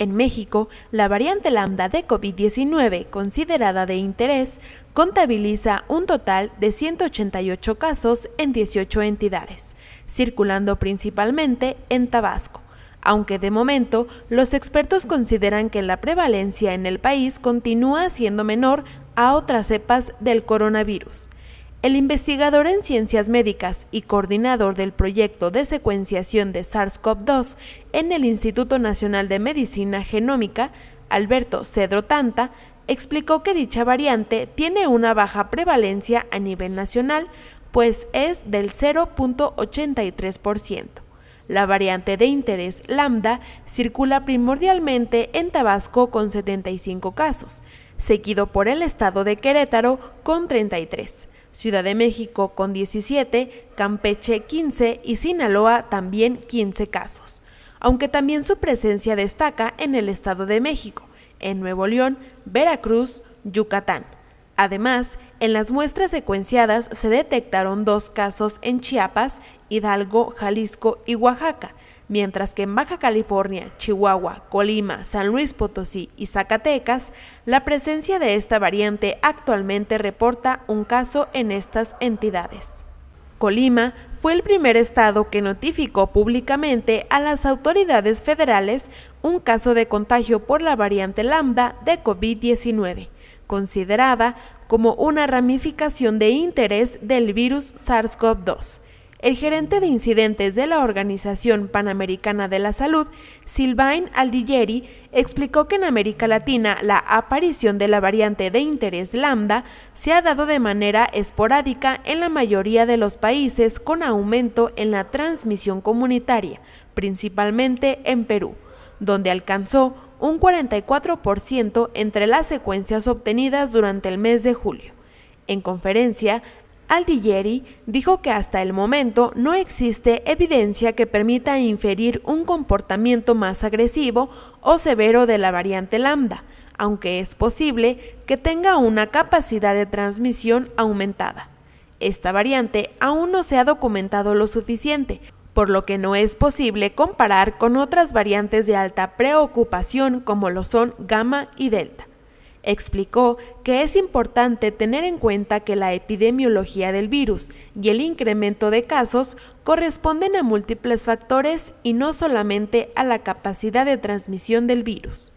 En México, la variante lambda de COVID-19, considerada de interés, contabiliza un total de 188 casos en 18 entidades, circulando principalmente en Tabasco, aunque de momento los expertos consideran que la prevalencia en el país continúa siendo menor a otras cepas del coronavirus. El investigador en ciencias médicas y coordinador del proyecto de secuenciación de SARS-CoV-2 en el Instituto Nacional de Medicina Genómica, Alberto Cedro Tanta, explicó que dicha variante tiene una baja prevalencia a nivel nacional, pues es del 0.83%. La variante de interés lambda circula primordialmente en Tabasco con 75 casos, seguido por el estado de Querétaro con 33. Ciudad de México con 17, Campeche 15 y Sinaloa también 15 casos, aunque también su presencia destaca en el Estado de México, en Nuevo León, Veracruz, Yucatán. Además, en las muestras secuenciadas se detectaron dos casos en Chiapas, Hidalgo, Jalisco y Oaxaca, mientras que en Baja California, Chihuahua, Colima, San Luis Potosí y Zacatecas, la presencia de esta variante actualmente reporta un caso en estas entidades. Colima fue el primer estado que notificó públicamente a las autoridades federales un caso de contagio por la variante lambda de COVID-19, considerada como una ramificación de interés del virus SARS-CoV-2 el gerente de incidentes de la Organización Panamericana de la Salud, Silvain Aldigeri, explicó que en América Latina la aparición de la variante de interés lambda se ha dado de manera esporádica en la mayoría de los países con aumento en la transmisión comunitaria, principalmente en Perú, donde alcanzó un 44% entre las secuencias obtenidas durante el mes de julio. En conferencia, Altigieri dijo que hasta el momento no existe evidencia que permita inferir un comportamiento más agresivo o severo de la variante lambda, aunque es posible que tenga una capacidad de transmisión aumentada. Esta variante aún no se ha documentado lo suficiente, por lo que no es posible comparar con otras variantes de alta preocupación como lo son gamma y delta. Explicó que es importante tener en cuenta que la epidemiología del virus y el incremento de casos corresponden a múltiples factores y no solamente a la capacidad de transmisión del virus.